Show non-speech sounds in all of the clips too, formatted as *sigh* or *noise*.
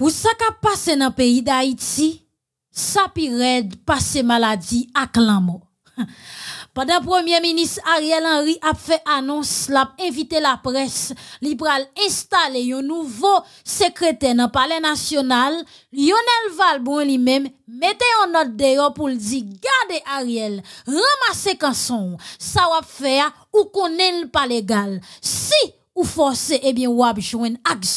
Pour ça qu'a passé dans le pays d'Haïti, ça pire passer maladie à l'amour. *laughs* Pendant Premier ministre Ariel Henry a fait annonce, l'a invité la presse, à installer un nouveau secrétaire dans le palais national, Lionel Valbon lui-même, mettez en note dehors pour le dire, gardez Ariel, ramassez canson, ça va faire ou n'est pas légal. Si ou forcez, eh bien, ou a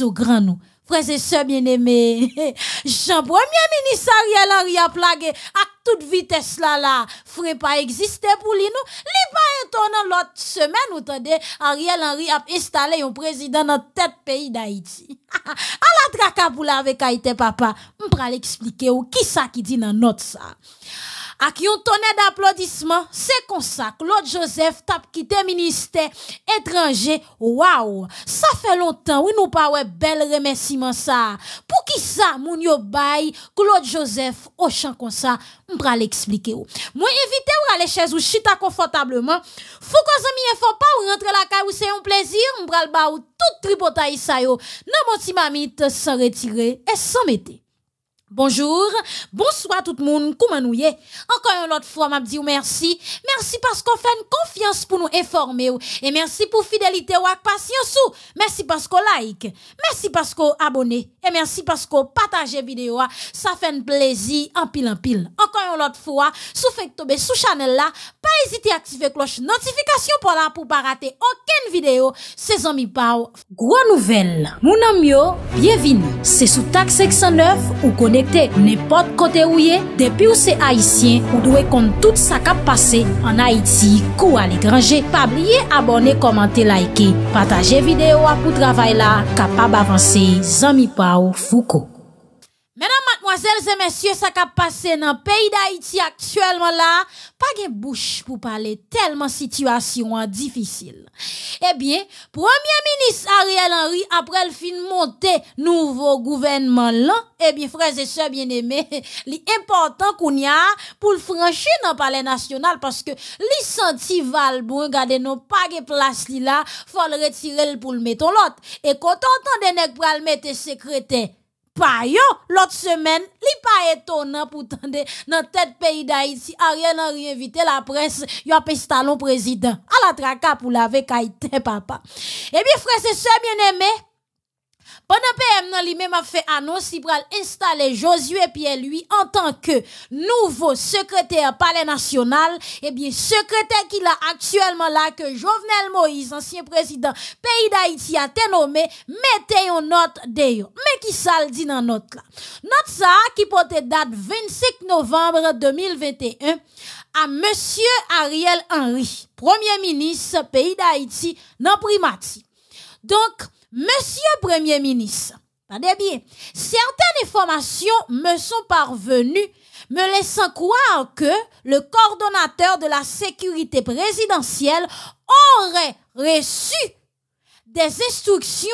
au grand nous frères et bien-aimés, *laughs* Jean premier ministre Ariel Henry a plagué à toute vitesse là là, frère pas exister pour lui nous. Li pas l'autre semaine ou tendez Ariel Henry a installé un président dans tête pays d'Haïti. *laughs* à la traka pour la avec Haïti papa, va l'expliquer, ou qui ça qui dit dans notre ça on d'applaudissements, d'applaudissements, comme ça que Claude Joseph tape kite Ministère étranger. Wow, ça fait longtemps, oui, nous pas ouais, bel remerciement ça. Pour qui ça, moun yo bay Claude Joseph au champ comme ça, mbra l'expliquer ou. Moi, evite ou aller chaises ou chita confortablement. Faut qu'on zami faut pas ou rentre la caisse, ou c'est un plaisir. Mbral le ou tout tripota ça sa yo, nan moti mamite sans retirer et sans mettre. Bonjour, bonsoir tout le monde, comment nous y Encore une autre fois, m'a dit merci. Merci parce qu'on fait une confiance pour nous informer et merci pour fidélité ou avec patience Merci parce qu'on like, merci parce qu'on abonne. E mersi pasko pataje video a, sa fe nplezi anpil anpil. Okan yon lot fwa, sou fek tobe sou chanel la, pa ezite aktive kloche notifikasyon po la pou pa rate anken video. Se zan mi pa ou, gwa nouvel. Mounan myo, bienvin. Se sou tak 609 ou konekte, nepot kote ou ye, depi ou se Haitien ou dwe kont tout sa kap pase, an Haiti, kou al ekranje, pa blye abone komante laike, pataje video a pou travay la, kapab avanse, zan mi pa. Michel Foucault. Mademoiselles et messieurs, ça qu'a passé dans le pays d'Haïti actuellement là, pas de bouche pour parler tellement situation difficile. Eh bien, Premier ministre Ariel Henry, après le fin monter nouveau gouvernement là, eh bien, frères et sœurs bien-aimés, l'important *laughs* qu'on y a pour le franchir dans le palais national parce que les senti val bon, regardez, nos pas de place là, faut le retirer pour le mettre l'autre. Et quand on entend des nègres pour le mettre pa l'autre semaine, li pas étonnant pour tendre dans tête pays d'Haïti, Rien Henry invité la presse, yo a président. À la traka pour laver kaite papa. Eh bien frère, c'est ça bien aimé. Pendant PM nan li même a fait annonce il pral installer Josué Pierre lui en tant que nouveau secrétaire palais national et eh bien secrétaire qu'il a actuellement là que Jovenel Moïse ancien président pays d'Haïti a été nommé mettez une note d'ailleurs mais qui ça le dit dans note là note ça qui porte date 25 novembre 2021 à monsieur Ariel Henry premier ministre pays d'Haïti dans primati donc, monsieur Premier ministre, attendez bien, certaines informations me sont parvenues me laissant croire que le coordonnateur de la sécurité présidentielle aurait reçu des instructions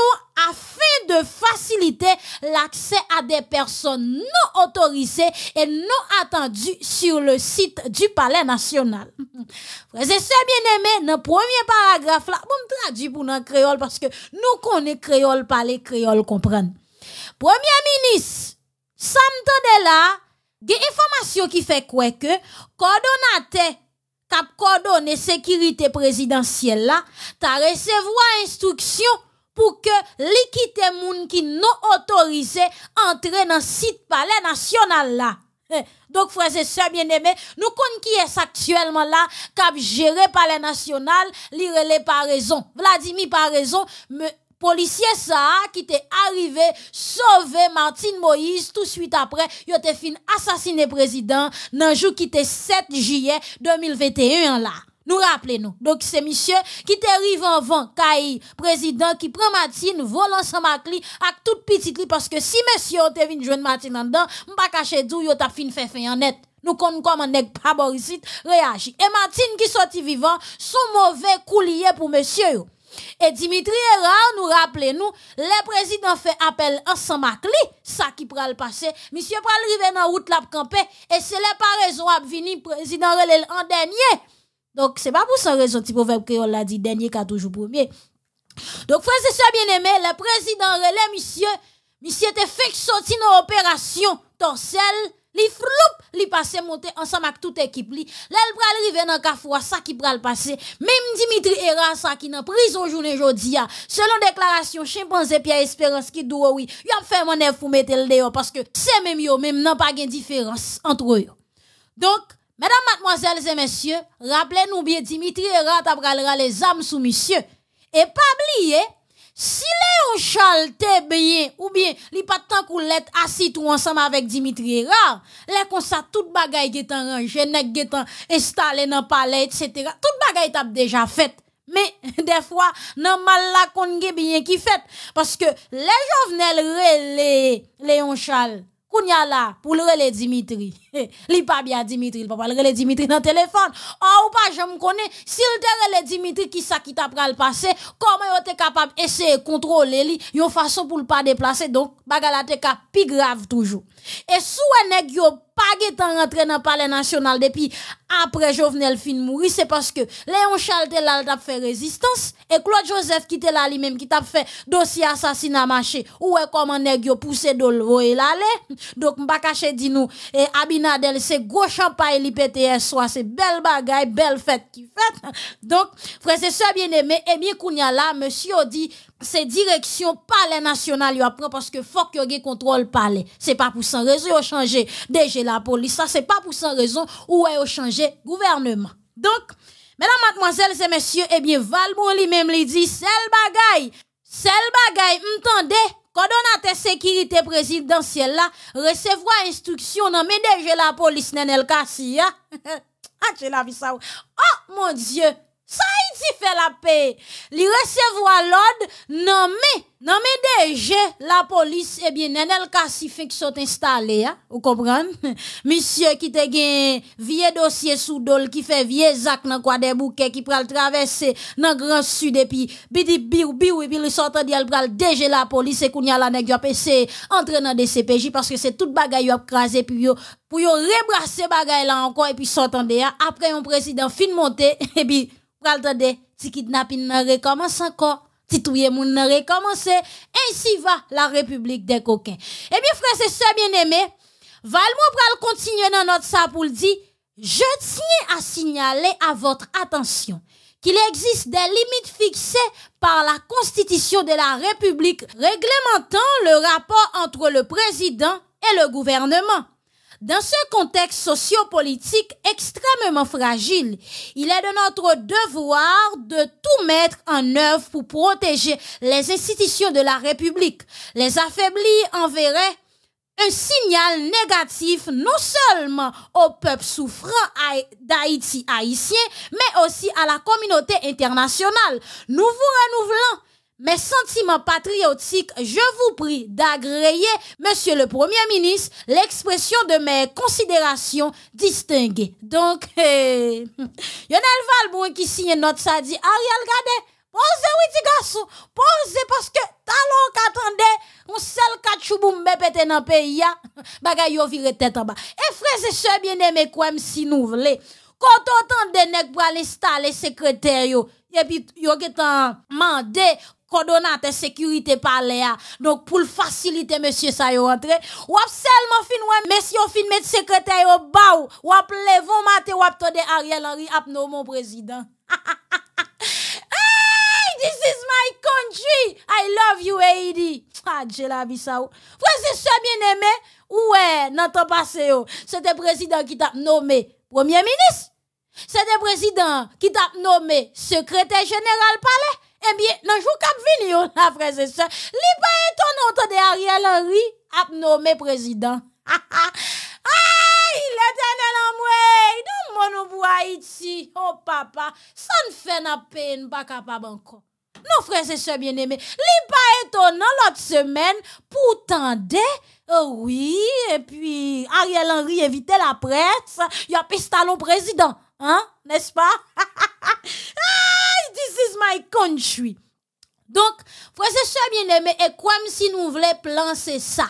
afin de faciliter l'accès à des personnes non autorisées et non attendues sur le site du Palais national. *laughs* Frères et bien-aimés, dans le premier paragraphe, là, bon, traduit pour nous créole parce que nous connaissons créole, parler créole, comprendre. Premier ministre, sam là, des informations qui fait quoi que coordonnateur t'as sécurité sécurité présidentielle là ta recevoir instruction pour que l'équité moun qui non autorisé entre dans site palais national là eh, donc, frères et sœurs bien-aimés, nous connaissons qui est actuellement là, cap géré par les nationales, lire les par raison. Vladimir par raison, mais policier ça qui t'est arrivé sauver Martine Moïse tout de suite après il était fin assassiné président dans jour qui était 7 juillet 2021 là nous rappelons-nous. Donc, c'est monsieur qui arrivé en vent, Kai président, qui prend Martine, volant sa avec avec toute petite parce que si monsieur te venu jouer Martine en dedans, m'pas caché d'où il t'a fin fait fin en net. Nous connons comment nèg pas réagit. Et Martine qui sorti vivant, son mauvais coulier pour monsieur et Dimitri Erard nous rappelez nous, le président fait appel ensemble à lui, ça qui le passé. Monsieur pral river dans route la campé et c'est n'est pas raison à venir président relève en dernier. Donc c'est pas pour ça raison le proverbe créole l'a dit dernier qu'a toujours premier. Donc frère, et sœurs bien aimé le président Relais, monsieur, monsieur était fait sortir dans opération torselle Li floup, li passé monter ensemble avec toute équipe li. L'el pral rive nan kafoua, ça qui pral passé, Même Dimitri Era, ça qui nan prison journée jodia. Ah. Selon déclaration, chimpanzé Pierre Espérance qui doit oui, y a fait manœuvre pour mettre le dehors parce que c'est même yo, même nan pas gen différence entre eux. Donc, mesdames, mademoiselles et messieurs, rappelez-nous bien Dimitri Era t'a les âmes sous monsieur. Et pas oublier, si Léon Charles te bien, ou bien, li pas tant qu'on l'est assis tout ensemble avec Dimitri rare les qu'on ça, tout bagay qui est en rangé, installé dans le palais, etc. Tout bagay t'a déjà fait. Mais, *laughs* des fois, non mal la kon bien qui fait. Parce que, les Jovenel relè Léon Charles, qu'on y a là, pour le Dimitri li pas bien Dimitri, il pa pas rele Dimitri le téléphone. oh ou pas me connais, s'il te rele Dimitri qui ça qui t'a pral passé comment yon était capable essayer contrôler li, yon façon pour le pas déplacer. Donc bagala te ka pi grave toujours. Et sou e nèg yo pas getan dans le palais national depuis après Jovenel fin mourir c'est parce que Léon Charles te fait résistance et Claude Joseph qui était là lui-même qui t'a fait dossier assassinat marché. Ou est comment nèg yo pousser de l'eau et l'aller. Donc m'pa cacher dit nous et c'est gros champagne l'IPTS, c'est belle bagaille, belle fête qui fait. Donc, frère, c'est ça bien aimé. eh bien, Kounia là, monsieur dit, c'est direction palais national il apprend parce que faut que le contrôle palais c'est pas pour sans raison au changer Déjà, la police ça c'est pas pour sans raison ou au changer gouvernement donc mesdames mademoiselles et messieurs eh bien Valbon lui-même lui dit le bagaille le bagaille entendez tes sécurité présidentielle là, recevoir instruction dans DG la police Nenel hein. *laughs* Ah, la vie ça. Oh mon Dieu, ça, il t'y fait la paix. Li resevo non nommé nommé déjà, la police, eh bien, nenel qu'ils sont installés, hein, vous comprenez *laughs* Monsieur qui te gen vie dossier sous dol, qui fait vie zak nan quoi des bouquets qui pral travesse nan grand sud, puis, bidi biou, et puis, li sotan di al pral déjà la police qu'il y a la nek PC entre nan des CPJ, que c'est tout bagay yo ap puis yo... pour yo rebrasser bagaille là encore et puis s'entendre hein. après un président fin monté *laughs* et puis pral ti kidnapping recommence encore recommence ainsi va la république des coquins Eh bien frères et sœurs bien-aimés Valmo pral continuer dans notre ça pour dire je tiens à signaler à votre attention qu'il existe des limites fixées par la Constitution de la République réglementant le rapport entre le président et le gouvernement. Dans ce contexte sociopolitique extrêmement fragile, il est de notre devoir de tout mettre en œuvre pour protéger les institutions de la République. Les affaiblir enverrait un signal négatif non seulement au peuple souffrant d'Haïti haïtien, mais aussi à la communauté internationale. Nous vous renouvelons mes sentiments patriotiques, je vous prie d'agréer, monsieur le premier ministre, l'expression de mes considérations distinguées. Donc, *laughs* eh, Yonel Valbon qui signe notre ça dit, Ariel Gade, posez oui, tu garçon, posez parce que talon qu'attendait, on seul katchouboum me pété dans pays, *laughs* bagay yo vire tête en bas. Et frère, et sœurs bien-aimés, quoi, si nous voulez, quand on entend des nègres pour aller installer secrétaire, et puis yo qui mandé coordonnateur sécurité palais donc pour faciliter monsieur ça yo rentré ou seulement fin ouais monsieur fin mettre secrétaire au bas ou ap levon mater ou ap Ariel Henry ap mon président *laughs* hey this is my country i love you Haiti ah j'ai la vie ça frère c'est bien aimé ouais dans temps passé yo c'était président qui t'a nommé premier ministre C'est c'était président qui t'a nommé secrétaire général palais eh bien, nan jou kap vini yo la freze se, li pa eton de Ariel Henry ap *laughs* Ah! Il est donné en mwey, il moun mon pou Haiti, oh papa, san fè fait pas pas capable encore. Non Nos se bien aime. li pa étonnant l'autre semaine, semaine pou tende, oh oui, et puis Ariel Henry evite la y a pistalon président. hein, n'est-ce Ha *laughs* is my country. Donc, frère, c'est ça bien aimé, et comme si nous voulons plan, ça.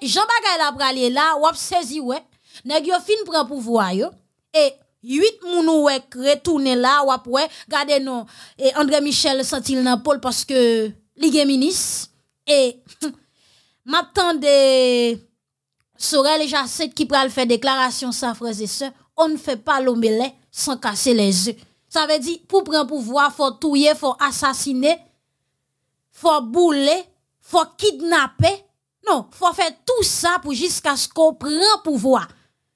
Et Jean Bagay la pralé là, ou wap saisi ouais, nèg fin prend pouvoir et huit moun ouais retourner là, wap ouais, gardez non, et André Michel sentil nan Paul parce que ligue ministre, et *laughs* m'attendais Sorel et Jacette qui pral faire déclaration sans frères et sœurs, on ne fait pas l'omelette sans casser les yeux. Ça veut dire, pour prendre pouvoir, faut tuer, faut assassiner, faut bouler, faut kidnapper. Non, faut faire tout ça pour jusqu'à ce qu'on prenne pouvoir.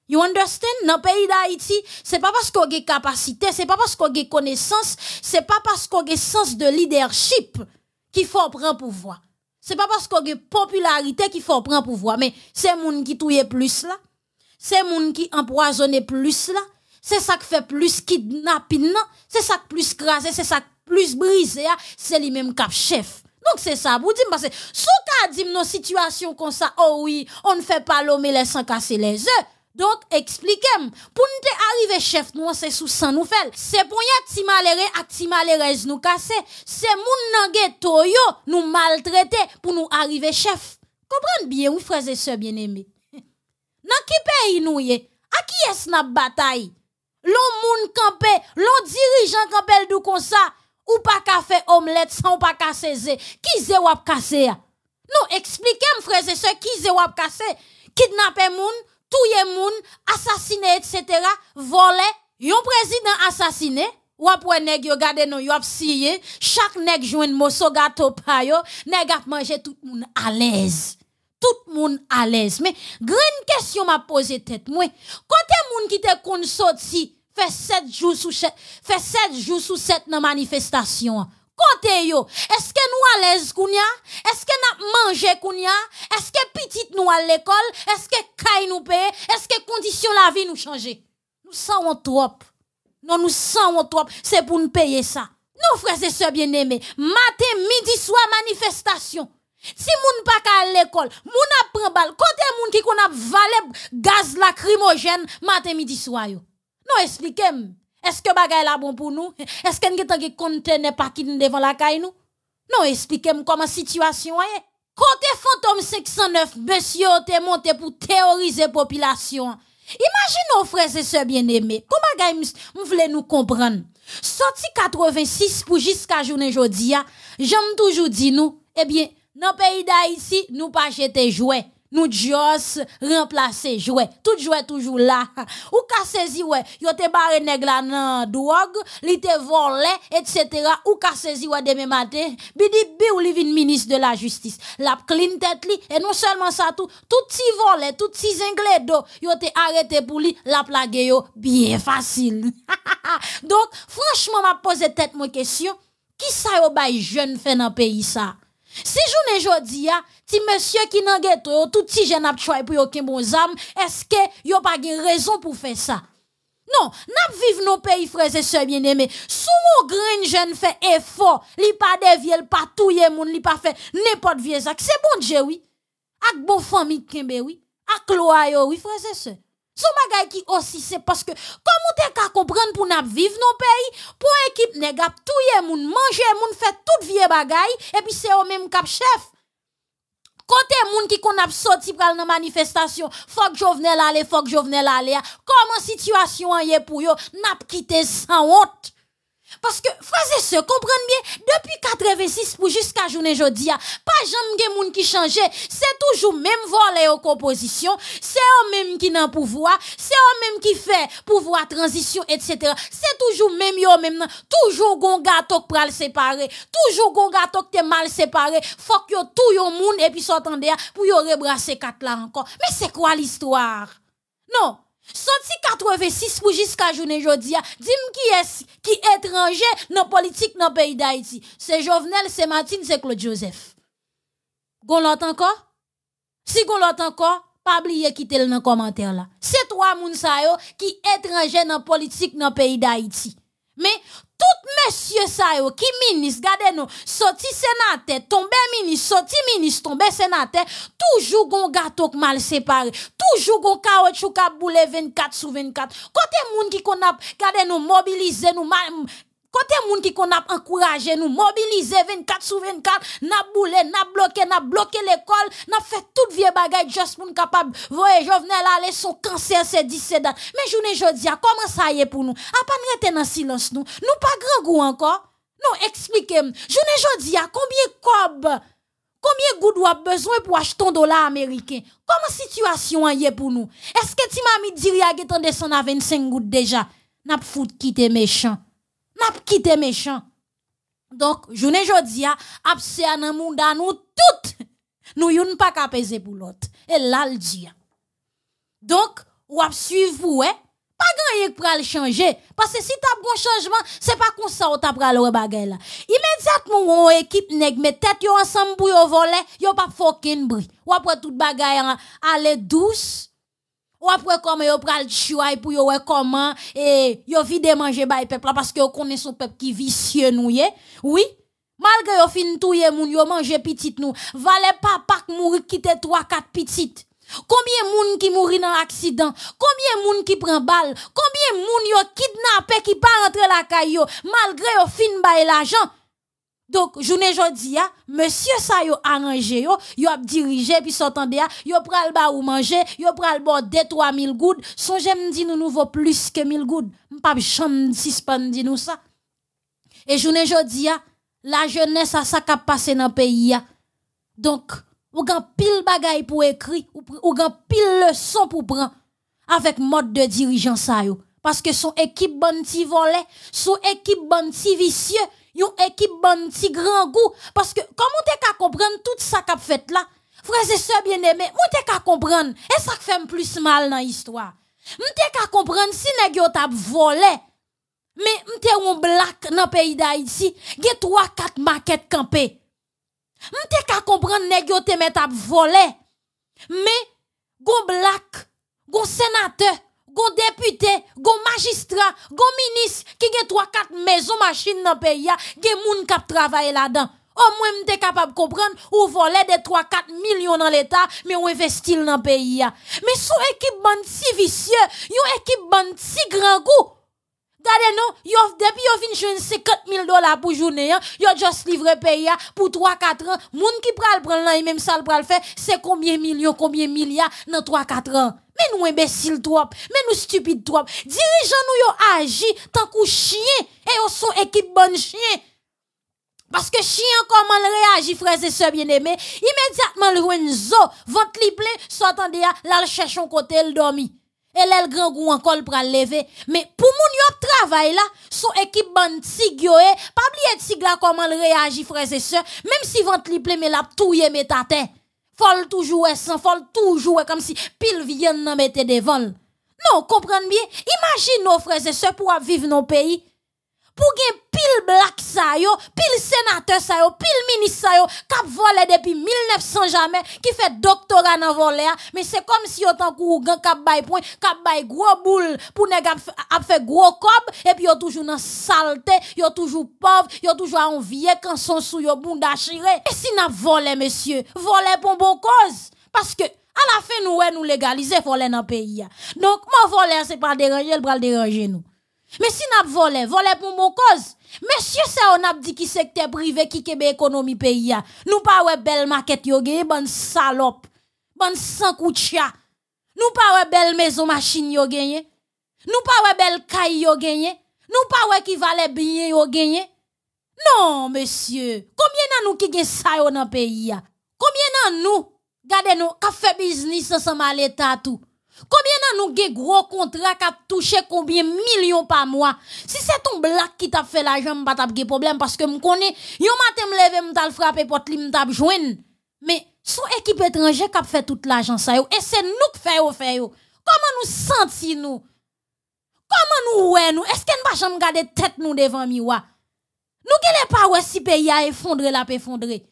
You understand? Dans le pays d'Haïti, c'est pas parce qu'on a capacité, c'est pas parce qu'on a connaissance, c'est pas parce qu'on a sens de leadership qu'il faut prendre pouvoir. C'est pas parce qu'on a popularité qu'il faut prendre pouvoir. Mais c'est monde qui tue plus là. C'est monde qui empoisonne plus là c'est ça qui fait plus kidnapping, c'est ça qui plus crasé, c'est ça qui plus brisé, c'est lui-même cap chef. Donc c'est ça, vous dites, parce que si cas dit nos situations comme ça, oh oui, on ne fait pas l'homme les sans casser les œufs. Donc, expliquez-moi. Pour nous arriver chef, nous, c'est sous sans nous faire. C'est pour y arriver malheureux ak nous casser. C'est moun nan yo, nous maltraiter pour nous arriver chef. Comprenez bien, oui, frères et sœurs bien-aimés. *laughs* Dans qui pays nous y est? À qui est-ce bataille? l'on moun campé, l'on dirigeant campé dou comme ça, ou pas qu'à faire omelette sans pas qu'à saisir. Qui zé wap casser Non, expliquez-moi frère et sœurs qui zé wap casser. Kidnapper moun, touye moun, assassiner etc., voler, un président assassiné. Ou après nèg yo gade nou yo ap siye, Chaque neg jwen moso gato pa yo, nèg ap manje tout à l'aise. Tout moun l'aise, mais grande question ma Quand il y a moun qui te kon soti, fait 7 jours sous fait 7 jours sous sept dans manifestation Kote est-ce que nous à l'aise Est-ce que n'a mangé kounya? Est-ce que petite nous à l'école? Est-ce que kay nous paye? Est-ce que condition la vie nous change? Nous sommes trop. Non, nous sommes trop. C'est pour nous payer ça. Nos frères et sœurs bien-aimés, matin, midi, soir, manifestation. Si ne sommes pas à l'école, moun a prend balle. Kote ce qui kon a valé gaz lacrymogène matin, midi, soir yo. Non, expliquez-moi. Est-ce que bagay la bon pour nous? Est-ce que nous avons conteneur parking devant la caille nous? Non, expliquez-moi comment situation est. Côté fantôme 509, monsieur te monté pour théoriser population. imaginez nos frères et sœurs bien-aimés. Comment ils nous voulez nous comprendre? Sorti 86 pour jusqu'à journée aujourd'hui, hein, j'aime toujours dire nous, eh bien, dans le pays d'Haïti, nous pas jeter jouets nous Dios remplacer joué. tout joué, toujours là ou ka saisi ouais yo te barré nèg la nan drogue li te volé etc ou ka saisi ouais demain matin bidi bi ou li ministre de la justice la clean tête li et non seulement ça tout tout si volé tout si zinglé do yo te arrêté pour li la plague yo bien facile *laughs* donc franchement m'a posé tête mon question qui ça yo bay jeune fait dans pays ça si journée jodi a Ti monsieur qui nan ghetto, tout petit jeune ap choy pour aucun bon zam, est-ce que yo pas une raison pour faire ça? Non, n'ap vive nos pays frères et sœurs bien-aimés. Sous mon green jeune fait effort, li pas dévier, pas touye moun, li pas fait n'importe vieux C'est bon Dieu oui. Ak bon famille kembe oui. Ak loyo, yo oui frères et sœurs. Son bagay ki parce que que, on te ka comprendre pour nap viv nos peyi, pou ekip neg ap touye moun, manger moun, fè tout vie bagay, puis c'est au même cap chef. Côté moun qui qu'on a sorti pral dans manifestation, faut que Jovenel aller, faut que Jovenel aller. Comment situation est pour yo, n'a quitté sans honte. Parce que, frères et sœurs, comprenez bien, depuis 86 pour jusqu'à journée jeudi, pas jamais de monde qui changeait. C'est toujours même volet aux compositions. C'est eux même qui n'ont pouvoir. C'est eux même qui fait pouvoir transition, etc. C'est toujours même yo même Toujours gon gâteau qui le séparé. Toujours gon gâteau qui mal séparé. Faut que tout le monde et puis s'entendre pour y rebrasser quatre là encore. Mais c'est quoi l'histoire? Non. Sorti 86 pour jusqu'à journée aujourd'hui. Dis-moi qui est qui est étranger dans la politique dans le pays d'Haïti. C'est Jovenel, c'est Martine, c'est Claude Joseph. Gon l'entend encore? Si gon l'entend encore, pas oublier quitter le commentaire là. C'est trois yo qui sont étranger dans la politique dans le pays d'Haïti. Mais tout monsieur ça yo, qui ministre, gardez nous, sorti sénateur, tombé ministre, sorti ministre, tombé sénateur, toujours gon gâteau mal séparé, toujours gon caoutchouc boule 24 sur 24. Côté moun qui connap a, gardez nous mobiliser nous mal... Quand moun ki qu'on a encouragé nous, mobiliser 24 sur 24, n'a boulé, n'a bloqué, n'a bloqué l'école, n'a fait toute vieille bagage juste pour capable voyez Jovenel aller son cancer c'est 17 Mais journée jodi a comment ça y est pour nous? A pas rester dans silence nous. Nous pas grand goût encore. Non, expliquez-moi. Journée jodi combien cob Combien goud a besoin pour acheter un dollar américain? Comment situation y est pour nous? Est-ce que ti mami diri a son a à 25 gouttes déjà? N'a fout quitter méchant n'a quitté méchant. Donc, journée jodia, a, à dans monde nous toutes, nous yon pas capable pour l'autre. Et là le dit. Donc, ou ap suivre vous, eh? pas grand pour pral changer parce que si t'as bon changement c'est pas comme ça ou t'a pral le bagay là immédiatement on équipe nèg mais tête yo ensemble pour yo voler yo pas fucking bruit ou après tout bagay hein, aller douce ou après comment yo pral chouaille pour yo comment et yo vide manger bay peuple parce que yo connaît son peuple qui vicieux nous Oui. Malgré yo fin touye moun yo manger petite nous. Valait pas pas mourir quitter 3 4 petites. Combien moun qui mourit dans accident? Combien moun qui prend balle? Combien moun yo kidnappé qui pas rentrer la caillou malgré yo fin bay l'argent? Donc, journée ne a, monsieur ça yo arrangé yo, yo a dirigé puis s'entendé yo pral ba ou manger, yo pral bo de 3000 goud, son j'aime dit nous nouveau plus que 1000 goud. M'pa jamais suspend dit nous ça. Et journée ne a, la jeunesse a sa le passé dans pays a. Donc, ou gan pile bagay pour écrire ou, ou gan pile leçon pour prendre avec mode de dirigeant ça yo parce que son équipe bonne volée, son équipe bonne vicieux yon équipe bon petit grand goût. Parce que, comment t'es qu'à comprendre tout ça qu'a fait là? Frères et sœurs bien-aimés, moi t'es qu'à comprendre. Et ça fait plus mal dans l'histoire. M'te qu'à comprendre si nèg yo t'a volé. Mais m'te on black dans pays d'Haïti, gè 3 4 maquettes campées. M'te qu'à comprendre nèg yo te met t'a volé. Mais gon black, gon sénateur gon député, gon magistrat, gon ministre qui gen 3 4 maisons machines dans pays ya, gen moun k'ap là-dedans. Au moins m'te capable comprendre ou voler de 3 4 millions dans l'état mais ou investi dans pays Mais son équipe bande si vicieux, yon équipe bande si grand goût Gardez nous, yo, depuis yo fin jwen 50.000 dollars pou jounen hein, yan, yo just livre pays hein, pour pou 3-4 ans. moun ki pral pral nan yon même sal pral fè, se kombien millions, combien milliards nan 3-4 ans Mais nous, imbéciles trop, mais nou stupides trop, dirigeons-nous nou yo tant tankou chien, et yon son équipe bon chien. que chien le l reagi et sœurs bien-aimés? Immédiatement le zo, le li plein, so atande hein, là, le cherche chèchon kote le et le grand goût encore pour le lever. Mais pour mon yop travail là, son équipe de tigyoé, eh, pas oublier tigla comment réagit frères et sœurs, même si vente li mais la touye met tête terre. Fol toujours eh, sans folle, toujours eh, comme si pile vienne nan mette des vols. Non, comprenez bien. imagine nos frères et sœurs pour vivre nos pays pour gen pile black ça yo, pile sénateur ça yo, pile ministre ça yo, cap volé depuis 1900 jamais, qui fait doctorat dans volé, mais c'est comme si autant kou grand cap bay point, cap gros boule pour nèg a fait gros cob et puis yo toujours dans saleté, yo toujours pauvre, yo toujours en vieux quand son sou yo bon Et si n'a volé monsieur, volé pour bon cause parce que à la fin, nous, nous légaliser voler dans le pays. Donc, mon voler, c'est pas déranger, il va déranger nous. Mais si nous volé, volé pour mon cause. Monsieur, ça, on a dit qui secteur privé qui québec économie pays. Nous pas ouais belle maquette, yo gen, bonne salope, bonne sans Nous pas ouais belle maison machine, yo machines Nous pas ouais belle caille, yo Nous pas ouais qui valait bien, yo Non, monsieur, combien nan nous qui gagne ça, dans dans pays? Combien nan nous, gardez nous, café business ensemble à l'état tout? Combien nan nous gen gros contrat a touché combien millions par mois? Si c'est ton black qui t'a fait l'argent, pas t'a de problème parce que m'connais, yon matin m'levé m'ta frappé porte li m'ta joindre. Mais son équipe étrangère qui fait toute l'argent ça et c'est nous qui fait faire Comment nous sentons nous? Comment nous ouais nous? Est-ce qu'on va jamais garder tête nous devant nous Nous qui pas ouais si pays a effondré la effondré.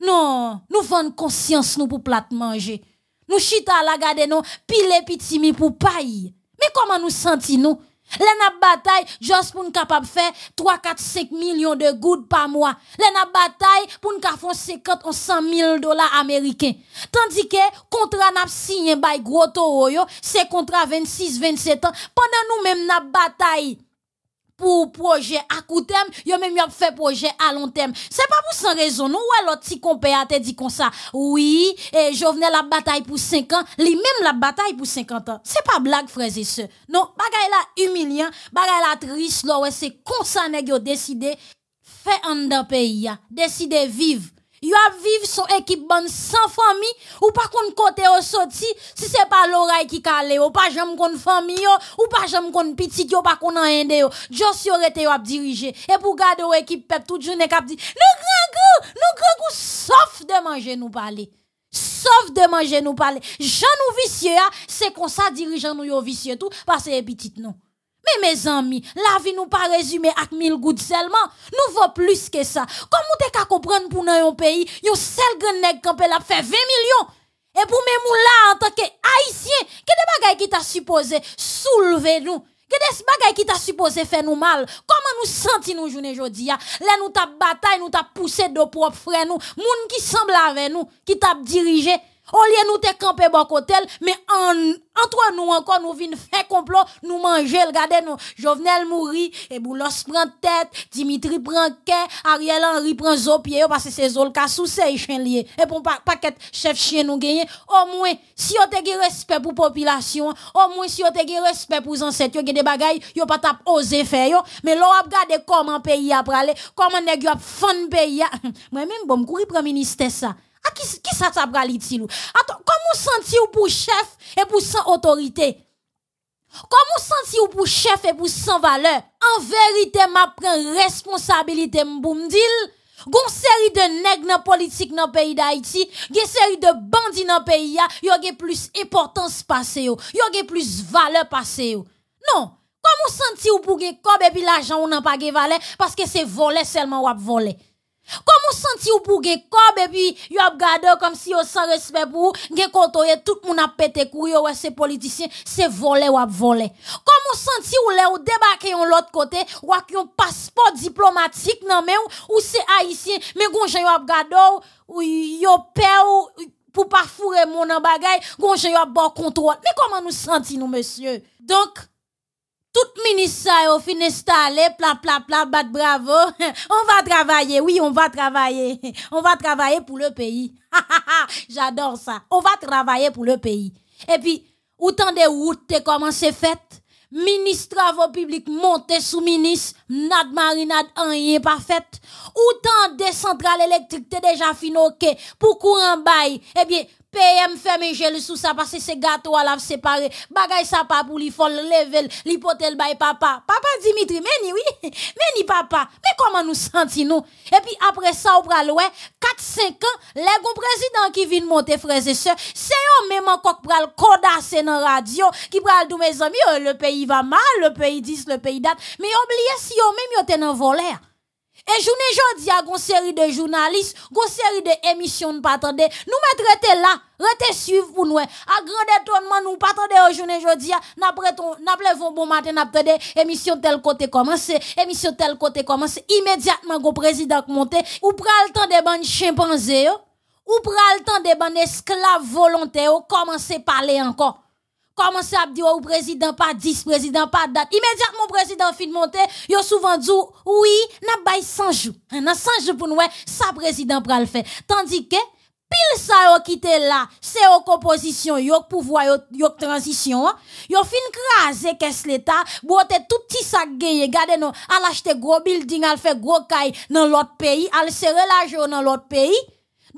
Non, nous vendre conscience nous pour plate manger. Nous chita la gade nous, pile pitimi pour paille. Mais comment nous sentons nous? na bataille juste pour nous capable faire 3 4 5 millions de gouttes par mois. la na bataille pour nous faire 50 ou 100 000 dollars américains. Tandis que contrat n'a signé by gros Royo, c'est contrat 26 27 ans pendant nous même na bataille pour projet à court terme, a même yo fait projet à long terme. C'est pas pour sans raison, nous, ouais, l'autre petit compère te dit comme ça. Oui, et venais la bataille pour 5 ans, lui même la bataille pour 50 ans. C'est pas blague, frère et sœurs. Non, bagaille la humiliant, bagay la triste, là, ouais, c'est comme ça, nèg décidé, fait en d'un pays, décidé vivre ils a son équipe bonne sans famille ou pas contre côté au sorti si c'est pas l'oreille qui calé ou pas jamais qu'on famille ou pas jamais qu'on petite, ou pas qu'on ende yo Joss yo rete a et pour garder ou équipe pep toute journée cap dit nous grand goût nous grand sauf de manger nous parler sauf de manger nous parler Jean nous vicieux hein, c'est comme ça dirigeant nous yo vicieux tout parce que petit non mais mes amis, la vie nous pas résumée avec 1000 gouttes seulement. Nous vaut plus que ça. Comment t'es qu'à comprendre pour nous un pays, yon seul grand nèg qui la fait 20 millions. Et pour mes là, en tant que haïtien, que des bagailles qui t'a supposé soulever nous. Que des bagailles qui t'a supposé faire nous mal. Comment nous sentis nous journée aujourd'hui? Là, nous t'a bataille, nous t'a poussé de propre frère nous. Moun qui semble avec nous, qui t'a dirigé. On lieu nous te campé bon mais en, entre nous encore, nous vînes faire complot, nous manger, regardez nous. Jovenel mourit, et Boulos prend tête, Dimitri prend quai, Ariel Henry prend zo pied, parce que c'est zo le sous ses chiens lié Et pour pas paquet chef chien nous gagner, au moins, si on te respect pour population, au moins si on te respect pour ancêtres, yo des bagailles, yo pas tap osé faire yo, mais l'on a regardé comment pays a pralé, comment nèg yo fan pays *laughs* Moi même bon courir prend ministère ça. A ki, ki sa sa ou pou chef et pour sans autorité? Comment senti ou pou chef et pou sans valeur? En vérité, ma prenne responsabilité m'boumdil. Gon série de neg nan politique nan pays d'Haïti, gen série de bandi nan pays ya, yo gen plus importance passé, yo, yo gen plus valeur passé. yo. Non, Comment senti ou pou gen kob l'argent, la jan ou nan pa gen que c'est voler seulement ou ap voler. Comment senti ou pour gen baby et puis yo gade comme si yo sans respect pour gen kotoye tout moun ap pété kou yo ouais c'est politicien c'est voler ou ap voler. Comment senti ou le ou débarquer on l'autre côté ou ak yon passeport diplomatique nan mais ou, c'est haïtien mais gon jan yo ap gade ou yo ou pour pas fourer mon bagay gon jan yo ap bon contrôle. Mais comment nous senti nous monsieur? Donc tout ministre au fin installé, pla pla pla, bat bravo. *laughs* On va travailler, oui, on va travailler. *laughs* On va travailler pour le pays. *laughs* J'adore ça. On va travailler pour le pays. Et puis, autant de routes comment c'est fait. Ministre travaux publics monté sous ministre, nad marinade rien pas fait. Autant de centrales électriques t'es déjà OK pour courant bail. Eh bien, PM ferme le sous ça parce que c'est gâteau à la séparer. Bagaille ça pas pour lui le level, l'hypothèque by papa. Papa Dimitri, mais ni oui, *laughs* mais ni papa. Mais comment nous sentons nous? Et puis après ça, on pral ouais, 4-5 ans, les gros président qui viennent monter frères et sœurs, c'est eux même encore pral codasser dans radio, qui pral tous mes amis, oh, le pays va mal, le pays dit, le pays date. Mais oubliez si eux même étaient un voler. Et journée jodi a une série de journalistes, une série de émissions de pas attendre. Nous mettre là, suivre pour nous. À e. grand étonnement nous pas attendre journée jodi a, n'a prêtons bon matin n'a émission tel côté commencer, émission tel côté commencer immédiatement gon président monte. ou le temps des chimpanzé chimpanzés ou pral temps des esclave esclaves volontaires à parler encore commencé à dire au président pas 10 président pas date immédiatement président fin monter a souvent dit oui n'a bail 100 jours dans hein, 100 jours pour nous ça président le faire tandis que pile ça a quitté là c'est au composition yo pouvoir yo, yo transition hein. yo fin craser caisse l'état bote tout petit sac gagné gardez nous à acheter gros building à faire gros caille dans l'autre pays à serrer l'argent dans l'autre pays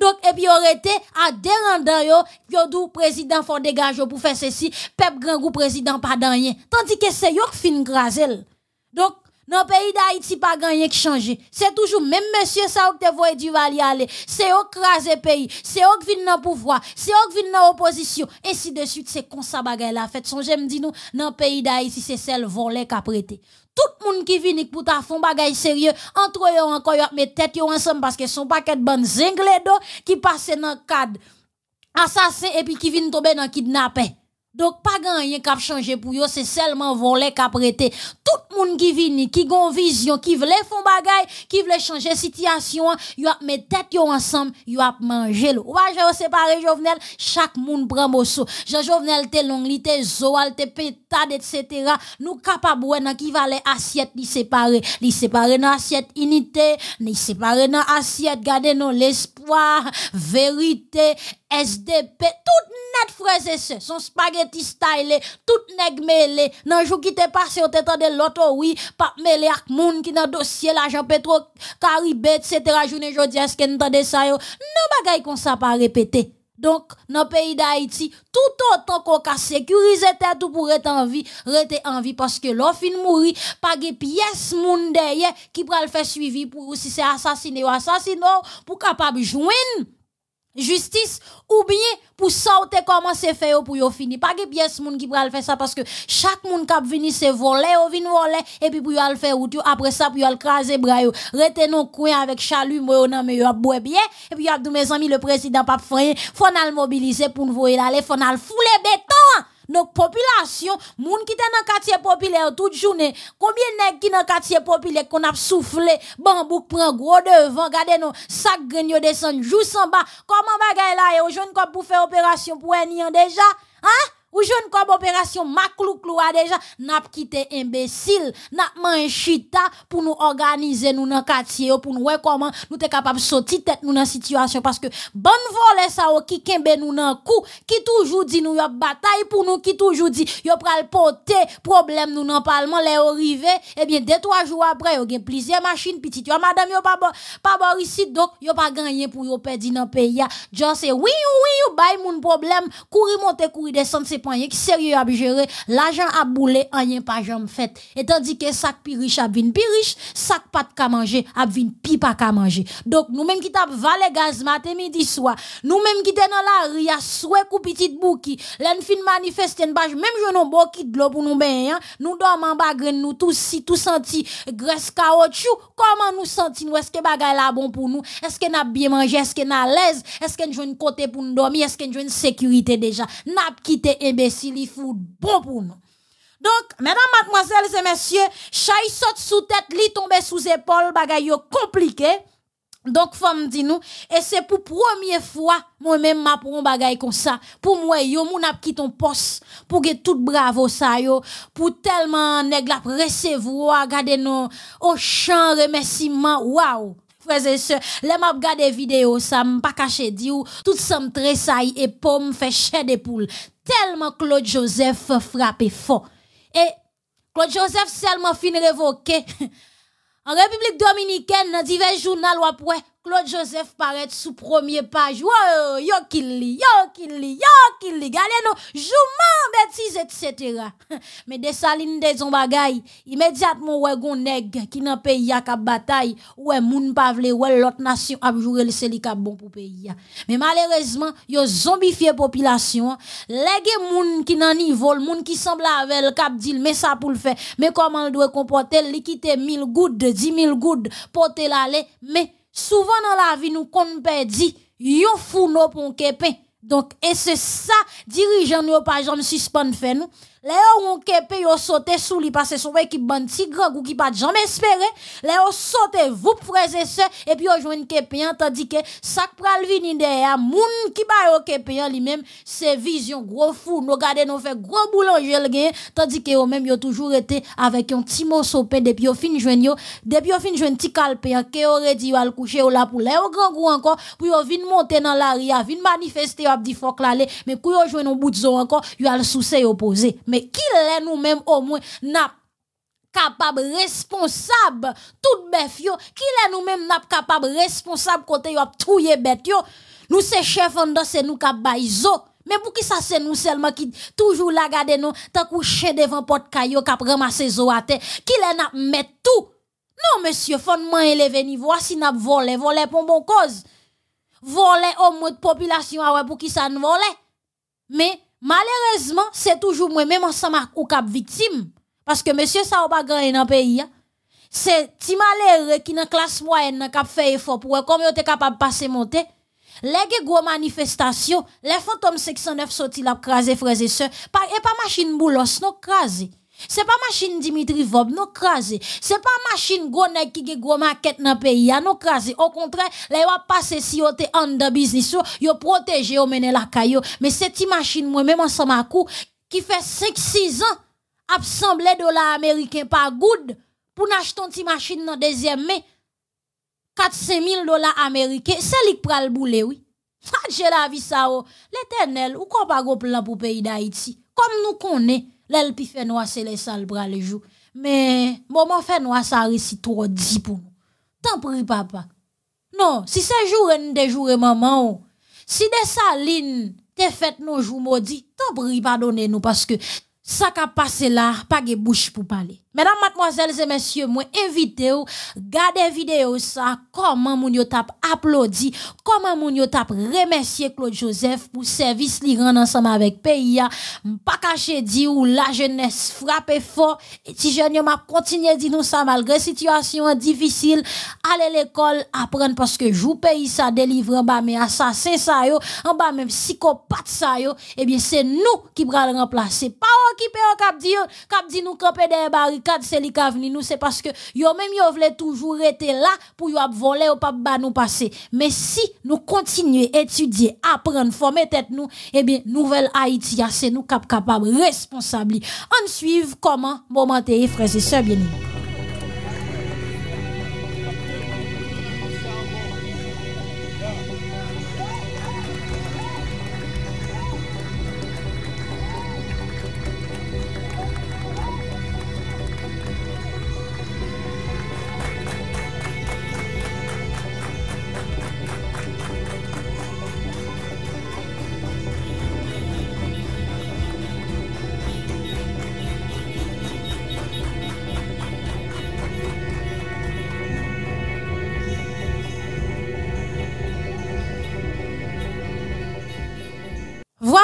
donc, et puis, été à dérandant yo, yo dou président faut dégager pour faire ceci, peuple grand goût président pas rien. Tandis que c'est yo qui fin grasel. Donc, dans le pays d'Haïti, pas gagné qui change. C'est toujours même monsieur ça qui te voit du valier aller. C'est au crasé pays. C'est au qui vient dans pouvoir. C'est au qui vient opposition. l'opposition. Ainsi de suite, c'est comme ça bagaille la fête. Son j'aime dit nous, dans le pays d'Haïti, c'est celle volée qu'a prêté tout le monde qui vient pour faire des choses sérieux, entre eux encore yon, mais tête ensemble parce que sont pas de bonnes zingle qui passent dans le cadre assassin et qui vient tomber dans le kidnapping. Donc, pas grand qui a changé pour eux, c'est seulement voler qui a prêté. Tout le monde qui vient, qui a une vision, qui veut faire bagay, qui veut changer situation, ils ont mis tête ensemble, ils ont mangé. Ou pas, j'ai séparé Jovenel, chaque monde prend sou. Jean Jovenel, t'es long, t'es zoal, t'es pétade, etc. Nous capables, ouais, qui va les assiettes, li séparer. les séparer dans assiette unité, les séparer dans assiette, garder nos l'espoir, vérité, SDP, tout net et se, son spaghetti style, tout neg mele, nan jou jour t'est passé, ou te de loto, oui, pas mêlé ak moun qui nan dossier la, pétro, caribé, etc. Jounen jodi ce nan tande ça yo, non bagay kon sa pas répété Donc, dans le pays d'Haïti, tout autant qu'on a sécurisé tout pour être en vie, rester en vie parce que l'offre mourir, pas de pièce moun derrière qui le faire suivi pour si c'est assassiné ou assassiné pour capable jouer... Justice ou bien pour sauter comment c'est fait pour y'a fini. Pas que pièce moun qui pral faire ça parce que chaque qui k'ap vini c'est voler, ou vin voler et puis pour y le faire tu après ça pour y aller craser bras retenons Rete coin avec chalume non nan mais a bien et puis Abdou a mes amis le président pas faire, faut al mobiliser pour nous voler aller faut nous fouler béton donc, population, moun qui dans le quartier populaire toute journée, combien nèg qui dans quartier populaire qu'on a soufflé, bambou prend gros devant, regardez nos sacs, gagne descend juste en bas. Comment bagaille là, et jeune comme pour faire opération pour un déjà? Hein? Ou jeune comme opération Maclou a déjà, n'a pas quitté imbécile, n'a mangé chita pour nous organiser nous dans quartier pour nous voir comment nous sommes capables de sortir tête nous dans situation parce que bonne c'est ça oh, qui kembe nous dans coup, qui toujours dit nous y a bataille pour nous, qui toujours dit yo pral porter problème nous dans parlement les arrivé, eh bien deux trois jours après yo gen plusieurs machines petite yo madame yo pas pas bon ici donc yo pas gagné pour yo perdre dans pays. Just oui oui oui, bay moun problème, courir monter courir descendre pas rien qui sérieux à gérer, l'argent à bouler, rien pas jamais fait. Et tandis que sac pi riche a vin pi riche, sac pas de manger a vin pi pas ka manger. Donc nous même qui tape valé gaz matin midi soir, nous-mêmes qui t'es dans la ria à souhait ou petite bouki, l'en fin manifeste même je n'en bon qui de l'eau pour nous baigner, hein. nous dormons en bagren nous tous si tout senti graisse caoutchouc, comment nous senti nous est-ce que bagay là bon pour nous? Est-ce que n'a bien mangé, est-ce que n'a l'aise, est-ce que nous une côté pour nous dormir, est-ce que nous une sécurité déjà? N'a quitté si il fout bon pour nous. Donc, mesdames, mademoiselles et messieurs, chay saute sous tête, li tombe sous épaule, bagayo compliqué. Donc, femme dit nous, et c'est pour première fois, moi-même, ma pour un comme ça. Pour moi, yo, mon ap qui ton poste, pour que tout bravo ça, yo, pour tellement nèg la recevoir, garder nous, au champ, remerciement, waouh. Frères et sœurs, les map vidéo, ça m'a pas caché dit tout ça me tressaille et pomme fait chair de poule tellement Claude Joseph frappé fort. Et Claude Joseph seulement fin révoqué. *laughs* en République dominicaine, dans divers journaux, ou après, L'autre Joseph paraît sous premier page. Wow, yo qui lit, yo qui lit, yo qui lit. Galeno, jouement, bêtises, etc. *laughs* Mais des salines des Zombagay immédiatement, ouais, gon nèg, qui n'a pays à bataille, ouais, moun pavle, ouais, l'autre nation a joué le seli cap bon pour pays. Mais malheureusement, yo zombifié population, les moun qui y niveau, moun qui semble avec le cap Dil mais ça pour le faire. Mais comment on doit comporter, liquider mille gouttes, dix mille gouttes, porter l'aller, mais Souvent dans la vie, nous comptons perdu, yon nos pour un Donc, et c'est ça, dirigeant nous pas jamais suspendre fait nous, Léo on yon kepe yo sote sou li pase son équipe bande ti grog qui ki jamais espéré. Léo sauter vous frères ça et puis yo joine kepe hein, tandis que sak pral vini derrière hein, moun ki ba yo kepe hein, li même c'est vision gros fou nous gade nous fait gros boulanger le gen tandis que yo même yo toujours été avec un petit morceau depuis yo fin joine yo depuis yo fin joine ti calpe yon ke aurait redi yo al coucher là la poule? le grand encore pour yo vin monter dans la ria vin manifester On dit faut fok mais kou yo joine un bout de encore yo al sousé yo mais qui est nous-mêmes au moins n'a capable responsable tout béfio qui est nous-mêmes n'a capable responsable côté yo touyer bête yo nous c'est chef en dans c'est nous cap baizo mais pour qui ça c'est nous seulement qui toujours la garder nous tant couché devant porte caillou cap ramasser zo à terre qui est n'a mettre tout non monsieur fondement élevé niveau si n'a volé volé pour bon cause voler au moins de population ah pour qui ça nous volait mais Malerezman se toujou mwen menman sa mak ou kap viktim Paske monsye sa ou bagren nan peyi ya Se ti maler ki nan klas mwen nan kap fey e fop Ou e kom yo te kap ap pase monte Lege gwo manifestasyon Lefantom 609 soti la kreze freze se E pa machin mbou los nou kreze Ce n'est pas la machine Dimitri Vob, non Ce n'est pas la machine Gonek qui a gros maquette dans pays, hein, Au contraire, les va passer si vous êtes en business, vous yo, yo protégez, vous la caillou. Mais c'est machine, moi-même, ensemble à coup, qui fait 5-6 ans, absemblé dollars américains par good, pour acheter une machine dans deuxième mai 4-5 000 dollars américains, c'est lui qui prend le oui. Ça, j'ai la vie, ça, oh. L'éternel, ou quoi pas gros plan pour le pays d'Haïti? Comme nous connaissons la pi fè c'est les les sal bra le jou. Mais, noir fait noua sa si trop di pour nous. papa. Non, si se une de jours maman si salines, salines te nos nos jours maudit tant pardonnez-nous parce que ça qu'a passé là pas ge bouche pour parler. Mesdames, mademoiselles et messieurs, moi invité vous gardez vidéo ça comment moun yo tap applaudi, comment moun yo tap remercier Claude Joseph pour service li rend ensemble avec pays pas caché dit ou la jeunesse frappe fort et si jeune yo m'a continuer dit nous ça malgré situation difficile, aller l'école apprendre parce que jou pays ça délivre en bas mais assassin ça yo, en bas même psychopathe ça yo, eh bien c'est nous qui pral remplacer. Pas occupé au cap dit cap dit nous camper des barricade, c'est nous, c'est parce que yo même yo toujours être là pour yo voler ou pas ba nous passer. Mais si nous continuons étudier, apprendre, former tête nous, eh bien, nouvelle Haïti, c'est nous cap capable, responsable. On comment momenter, frères et sœurs bien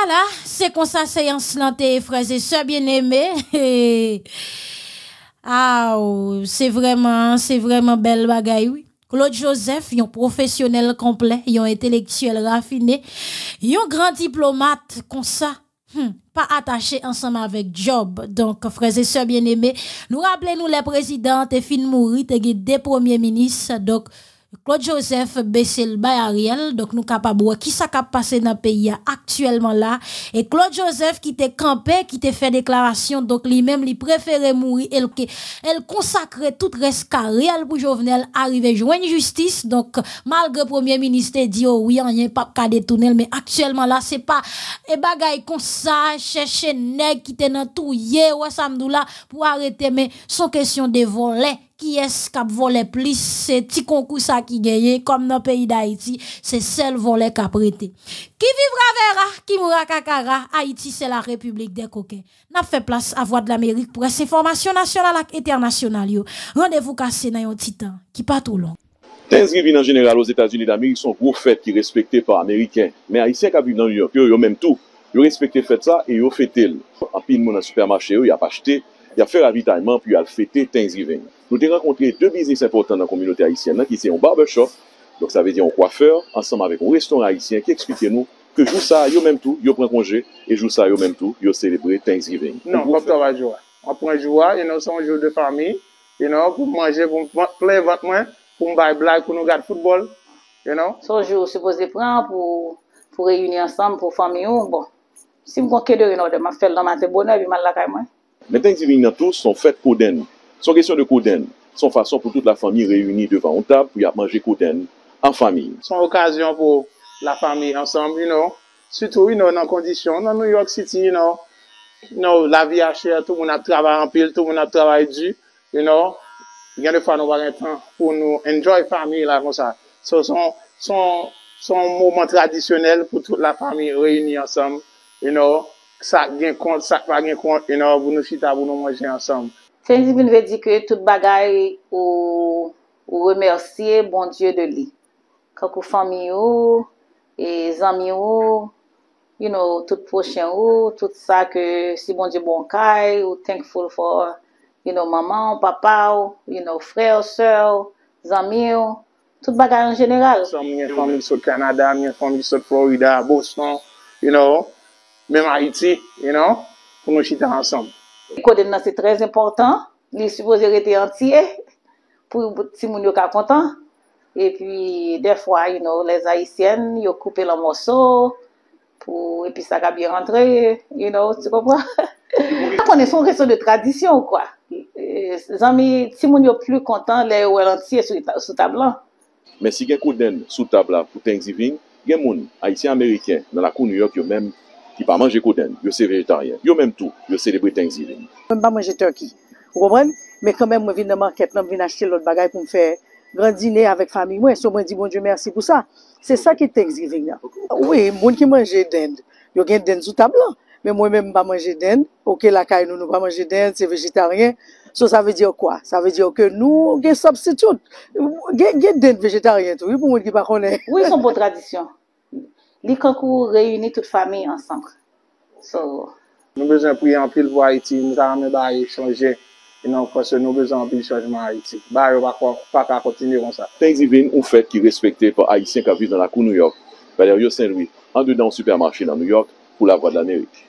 Voilà, c'est comme ça, séance slanté, frères et sœurs bien-aimés. *laughs* ah, oh, c'est vraiment, c'est vraiment belle bagaille, oui. Claude Joseph, un professionnel complet, un intellectuel raffiné, un grand diplomate, comme ça. Hmm, pas attaché ensemble avec Job. Donc, frères et sœurs bien aimé nous rappelons-nous les présidents, et fin mourir, des premiers ministres. Donc, Claude Joseph baissé le bail Ariel, donc nous capables qui ça passé dans le pays actuellement là. Et Claude Joseph qui était campé, qui t'est fait déclaration, donc lui-même, il préférait mourir, elle, elle consacrait tout reste carrière pour Jovenel arriver joindre justice. Donc, malgré le premier ministre dit, oh oui, on n'y a pas qu'à détourner, mais actuellement là, c'est pas, et bagaille comme ça, chercher nèg qui t'est dans tout, yé, ouais, là, pour arrêter, mais sans question de voler qui est-ce qui a volé plus, c'est petit concours ça qui gagne, comme dans le pays d'Haïti, c'est celle volé qui a prêté. Qui vivra verra, qui mourra kakara, Haïti c'est la république des coquins. N'a fait place à Voix de l'Amérique pour ces formations nationales et internationales. Rendez-vous cassé dans un titan qui pas trop long. vivent en général aux États-Unis d'Amérique sont gros fêtes qui respectées par Américains. Mais Haïtiens qui vivent dans New York, ils ont même tout. Ils respectent fait ça et ils fêtent. En pile, dans le supermarché, ils ont pas acheté. ya fè l'habitajman, pi al fète Tens Givèn. Nou te renkontre dè biznis important nan komunote Haitien, nan ki se yon barbershop, lòk sa vè diyon kwafer, ansanm avèk yon reston Haitien ki ekspite nou ke jou sa yo mèm tou, yo pran konje, e jou sa yo mèm tou, yo sèlèbre Tens Givèn. Nan, kòp ta va jwa. An pran jwa, yon nan son jò bon. de fami, yon nan kou manje pou mple vat mwen, pou mbay blay, pou nou gade futbol, yon nan. Son jò se pose pran pou pou reyuni ansanm pou fami yon, bon, sim kon k Mwen ten di vin nan tous, son fèt koden, son gesyon de koden, son fason pou tout la fami reyouni devan ou tab pou yap manje koden an fami. Son okasyon pou la fami ansanm, you know, sutou, you know, nan kondisyon, nan New York City, you know, you know, la vi a chè, tout moun ap travay anpil, tout moun ap travay di, you know, gen de fwa nou wane tan pou nou enjoy fami la kon sa, son, son, son mouman tradisyonel pou tout la fami reyouni ansanm, you know, Sak gen kont, sak pa gen kont, yon e nou voun nou sita, voun nou manje ansanm. Tenzi vin ve di kwe tout bagay ou remersiye bon Diyo de li. Kak ou fami ou, e zami ou, yon nou tout prochen ou, tout sak si bon Diyo bon kay, ou thankful for, yon nou maman, papa ou, yon nou frey ou sey ou, zami ou, tout bagay an general. Sò miye fami sou Kanada, miye fami sou Florida, Bosnan, yon nou. Mem Haïti, you know, pou nou chite ansom. Kou den nan se trez important, li soubo zere te antie, pou ti moun yo ka kontan. E pi defwa, you know, les Haïtien yo koupe la moso, pou epi sa ka bi rentre, you know, ti kopwa. A konen sou reso de tradisyon, kwa. Euh, Zan mi, ti moun yo plou kontan le yo el antie sou tablan. Men si gen kou den sou tablan pou tenk zivin, gen moun Haïtien Amerikien nan la kou New York yo menm Ki pa manje kou den, yo se vejetaryen. Yo menm tou, yo se debre tenk zivin. Mwen pa manje turkey. Wou mwen, me kamen mwen vin nan market, nanm vin achte lout bagay pou mfe grandine avèk fami mwen, sou mwen di bon di mersi pou sa. Se sa ki tenk zivin ya. Ou e, moun ki manje den, yo gen den sou tablan. Men mwen menm pa manje den, ou ke la kay nou nou pa manje den, se vejetaryen. Sou sa ve diyo kwa? Sa ve diyo ke nou gen substitute. Gen den vejetaryen tou, ou yon pou mwen ki pa konen. Ou yon son pou bon tradisyon? li konkou reyouni tout fami ansan. So, nou bezan pou yon pril pou Haiti, nou zan nou da yon chanje, e nou bezan pou yon chanjman Haiti. Bayo wakwa, pakwa kontinu yon sa. Tenzi vin ou fet ki respekte pou Haitien ka viz nan la kou New York, Valerio Saint-Louis, andou dan ou supermarche nan New York pou la vwa dlanerik.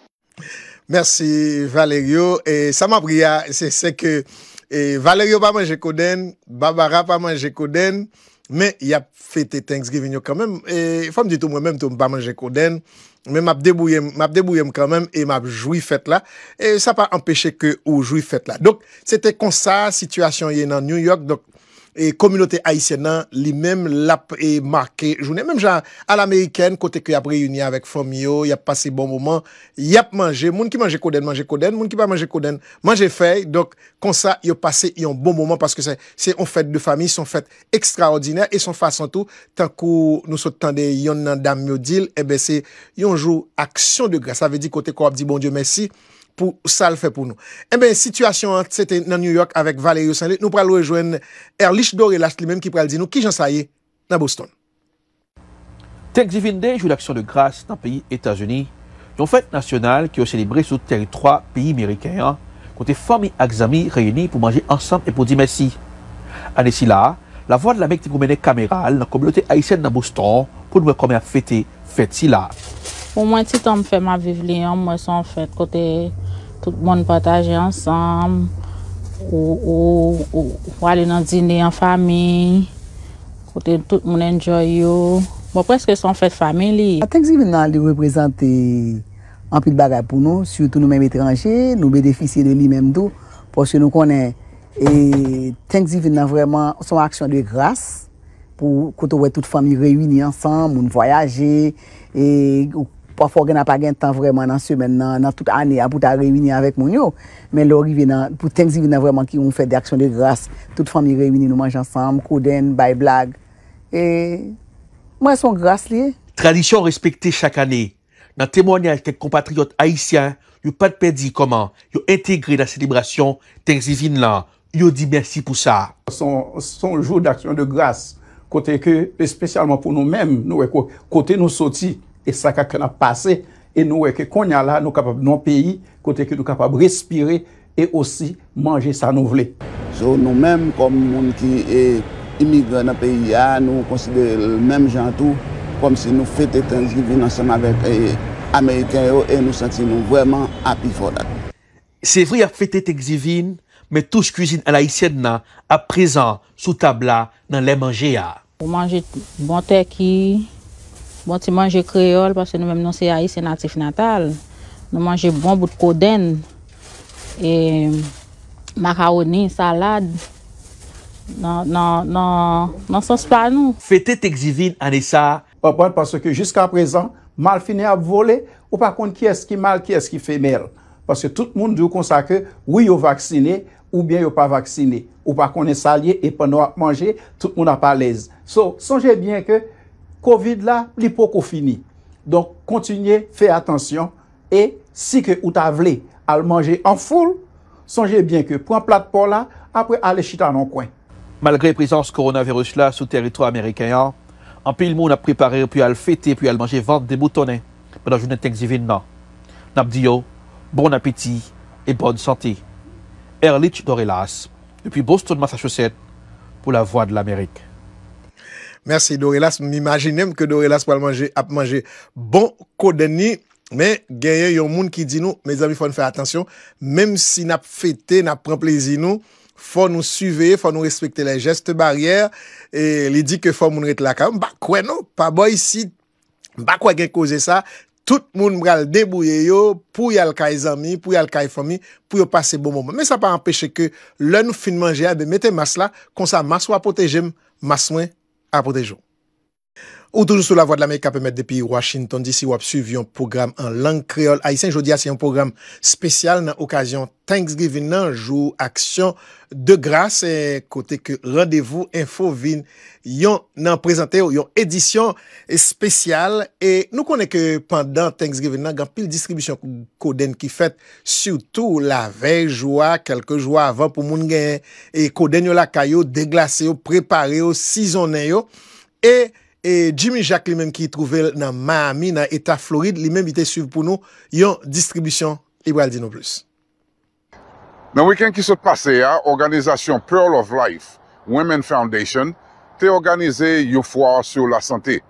Mersi Valerio, e, sa mabri ya, se se ke e, Valerio pa manje koden, Barbara pa manje koden, men y ap fete Thanksgiving yo kan men, e fom di tou mwen men tou mba manje koden, men m ap debouyem, m ap debouyem kan men, e m ap jouy fèt la, e sa pa empèche ke ou jouy fèt la. Dok, sète konsa, situasyon y enan New York, dok, E komunote Aisyen nan li menm lap e marke jounen. Menm jan al Ameriken kote ki ap reyunye avèk fòm yo, yap pase bon mouman, yap manje. Moun ki manje koden, manje koden, moun ki pa manje koden, manje fèy. Dok konsa yo pase yon bon mouman, paske se yon fèt de fami, son fèt ekstraordinèr, e son fèsan tou, tankou nou sot tande yon nan dam yo dil, e eh bè se yon jou aksyon de gre. Sa ve di kote kor ap di bon diyo mèsi. pou sal fè pou nou. E ben, situasyon an, tse te nan New York avèk valè yosan lè, nou pral lou e jwen Erlich Dorelach li men ki pral di nou ki jan saye nan Boston. Tek zivinde jou l'aksyon de grasse nan peyi Etasouni, yon fèt nasyonal ki yo selebrè sou terri 3 peyi Amerikè an, kote fami ak zami reyouni pou manje ansam e pou di mèsi. Anè si la, la vòd la mèk ti pou mène kameral nan komlote Aysen nan Boston pou nou mèk komè a fèt si la Tout moun pataje ansam, ou wale nan dine yon fami, kote tout moun enjoy yo. Mwen bon, preske euh, son fet fami li. Tengzi vin nan li reprezenti anpil bagay pou nou, surtout nou menm etranje, nou beneficye de li menm do, pos se nou konen. Et Tengzi vin nan vreman son aksyon de gras pou kote wè tout fami rewini ansam, moun voyaje, et... pa for gen a pa gen tan vreman nan semen nan nan tout ane apout a remini avèk moun yo. Men lorive nan, pou Tengzi vin nan vreman ki yon fè de aksyon de gras. Tout fami remini nou manj ansam, koden, bay blag. E, mwen son gras li. Tradisyon respekté chak ane. Nan temwanyaj kek kompatriot Haitien, yon pat pe di koman. Yon integre la selebrasyon Tengzi vin lan. Yon di mersi pou sa. Son jou d'aksyon de gras kote ke, espécialman pou nou mèm, nou kote nou soti. e sa ka kena pase, e nou weke konya la nou kapab nou peyi, kote ki nou kapab respire, e osi manje sa nou vle. Zou nou menm kom moun ki emigre nan peyi ya, nou konside l menm jan tou, kom si nou fete ten zivin ansama vek peyi Amerikan yo, e nou santi nou vweman happy for that. Se vri ap fete ten zivin, me touj kuzin alayisyed nan, ap prezan sou tabla nan lè manje ya. Ou manje bon teki, Bon, ti manje kreol, parce nou mèm nou se ya yi, se natif natal. Nou manje bon bout koden, e, makaroni, salade. Nan, nan, nan, nan sòs pa nou. Fète tèk zivin, Anissa. Pon, pon, parce ke jisk an prezant, mal finè a volè, ou pa kon ki eski mal, ki eski fèmer. Parce tout moun di ou konsake, ou yo vaksine, ou bien yo pa vaksine. Ou pa kon salye, e pa nou ap manje, tout moun ap palez. So, sonje bien ke Covid là, li fini. Donc, continuez, faites attention. Et si que vous avez à le manger en foule, songez bien que point plat de porc là, après allez chita dans coin. Malgré présence coronavirus là sur le territoire américain, hein, en pile monde a préparé puis à le fêter puis à le manger vendre des boutonnets pendant je ne Thanksgiving pas N'a bon appétit et bonne santé. Erlich Dorelas, depuis Boston, Massachusetts, pour la voix de l'Amérique. mersi Dorelas, m'imagine m ke Dorelas ap manje bon koden ni, men genye yon moun ki di nou, men zami foun fè atensyon, menm si nap fète, nap pranplezi nou, foun nou suveye, foun nou respekte la jeste barrière, li di ke foun moun ret lakam, ba kwen nou, non? pa boy si, ba kwen gen kouze sa, tout moun mral debouye yo, pou yal kaj zami, pou yal kaj fomi, pou yo pase bon moun, men sa pa empèche ke lè nou fin manje ya, eh be mette mas la, konsa mas wapote jem, mas mwen 阿部队长。Ou toujou sou la vwa de la mey kapemèd depi Washington DC wap suvi yon program an lang kreol. A isen jodi ase yon program spesyal nan okasyon Thanksgiving nan jou aksyon de grase. Kote ke randevou info vin yon nan prezante yo, yon edisyon spesyal. E nou konen ke pandan Thanksgiving nan gan pil distribisyon koden ki fèt. Soutou la vey jwa, kelke jwa avan pou moun gen. E koden yo lakay yo, deglase yo, prepare yo, sizone yo. E... E Jimmy Jacques li menm ki yi trouvel nan Mahami, nan Eta Floride, li menm yi te suiv pou nou yon distribusyon Iwaldi non plus. Nan weken ki sot pase ya, organizasyon Pearl of Life Women Foundation te organize yon fwa sur la sante.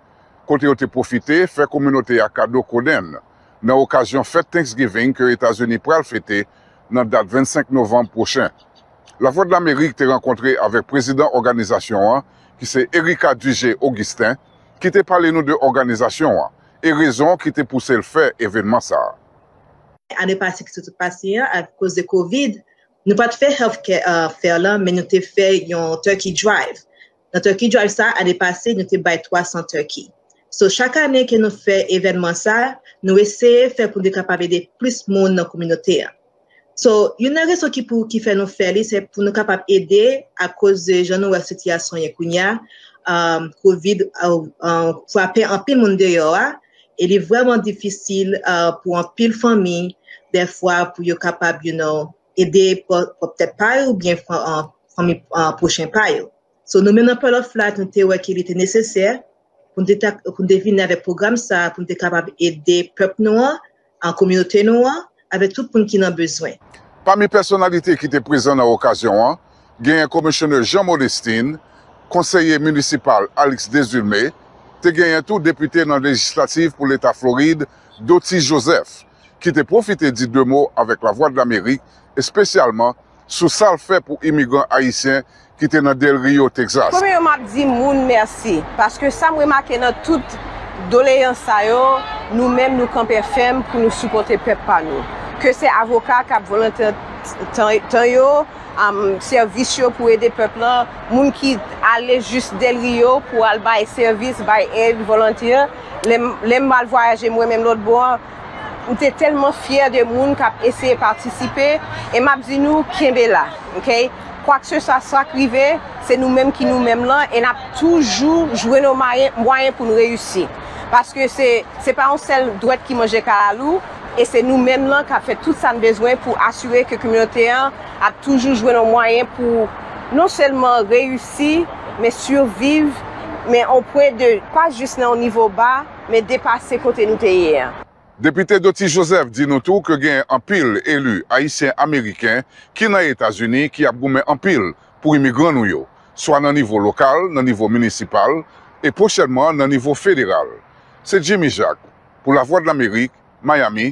Kote yo te profite, fek omenote ya kado koden nan okasyon Fête Thanksgiving ke Etasouni pral fete nan dat 25 novem prochen. La Voix d'Amérique te renkontre avek prezident organizasyon ki se Erika Dujer-Augustin, Ki te pale nou de organizasyon an, e rezon ki te pouse l fè evènman sa. A de pase ki se te pase a, a kouse de COVID, nou pat fè healthcare a fè lan, men nou te fè yon Turkey Drive. Nan Turkey Drive sa, a de pase, nou te bay 300 Turkey. So chaka anè ki nou fè evènman sa, nou ese fè pou nou kapap ede plus moun nan kominote. So yon nan reso ki pou ki fè nou fè li, se pou nou kapap ede a kouse jounou asityasyon yè kounyan, Um, COVID um, um, pou apè an pil moun deyo a, elè vwèman difisil uh, pou an pil fami, defwa pou yo kapab, you know, ede pou opte pay ou bien uh, fami uh, pou chen pay ou. So nou menan pou lò flat, nou te wè ki li te nesesè, pou nou te vina ve program sa, pou nou te kapab ede pep nou a, an komyote nou a, ave tout pou nou ki nan bezwen. Pamè personalite ki te prezen an okasyon a, gen yon komisyonel Jean Molestine, Konseye municipal Alex Dezulme, te gen yon tou depute nan legislatif pou l'Etat Floride, Doti Joseph, ki te profite di dèmò avèk la voix d'Amerik, espèsyalman sou sal fè pou imigran haïsyen ki te nan Del Rio, Texas. Kome yon ma di moun mersi, paske sa mwen ma kè nan tout dole yon sayon, nou mèm nou kampe fèm pou nou soupote pep pa nou. Ke se avoka kap volantè tan yo... am servisyo pou ede pepla, moun ki ale jist del Rio pou al baye servis, baye el volantir, lem bal voyaje mwen menm lot boan, mwen te telman fyer de moun kap eseye partisipe, em ap zinou kenbe la, ok, kwa kse sa sa krive, se nou menm ki nou menm la, en ap toujou jwe nou mayen pou nou reyusi, paske se pa an sel dwet ki manje karalou, E se nou men lan ka fe tout san bezwen pou asywe ke komunite an ap toujou jwè nou mwayen pou non selman reyousi, men surviv, men anpwen de pa jist nan nivou ba, men depase kote nou te yer. Depite Doti Joseph di nou tou ke gen anpil elu Haitien Ameriken ki nan Etasuni ki ap goumen anpil pou imigran nou yo, swa nan nivou lokal, nan nivou municipal, e pochèdman nan nivou federal. Se Jimmy Jacques, pou la Voix de l'Amérique, Miami.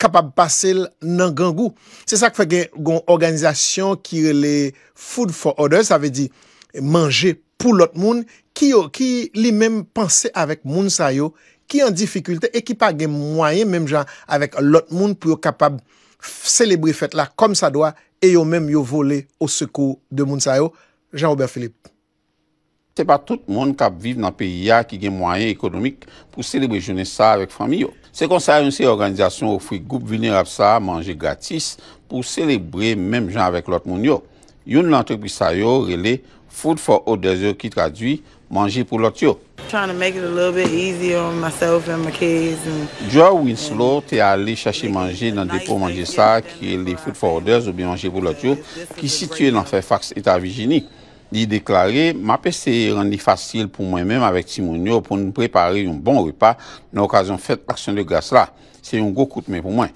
kapab pase nan gangou. Se sak fe gen gen organizasyon ki re le Food for Order, sa ve di manje pou lot moun, ki li menm panse avek moun sa yo, ki an difikulte e ki pa gen mwayen menm jan avek lot moun pou yo kapab selebri fèt la kom sa doa e yo menm yo vole o sekou de moun sa yo. Jean-Roubert Philippe. Se pa tout moun kap vive nan peyi ya ki gen mwayen ekonomik pou selebri jounen sa avek fami yo. Se kon sa yon se organizasyon ou frik goup vinir ap sa manje gratis pou celebre menm jan avek lot moun yo. Yon nan trupi sa yo rele Food for Oders yo ki tradwi manje pou lot yo. Dwa Winslow te ale chache manje nan depo manje sa ki li Food for Oders ou bi manje pou lot yo ki sitye nan Fairfax et Avigini. Di deklare, ma pe se rendi fasil pou mwen mèm avèk Timonio pou nou prepare yon bon repa nan okazyon fèt laksyon de gas la. Se yon go koutmè pou mwen.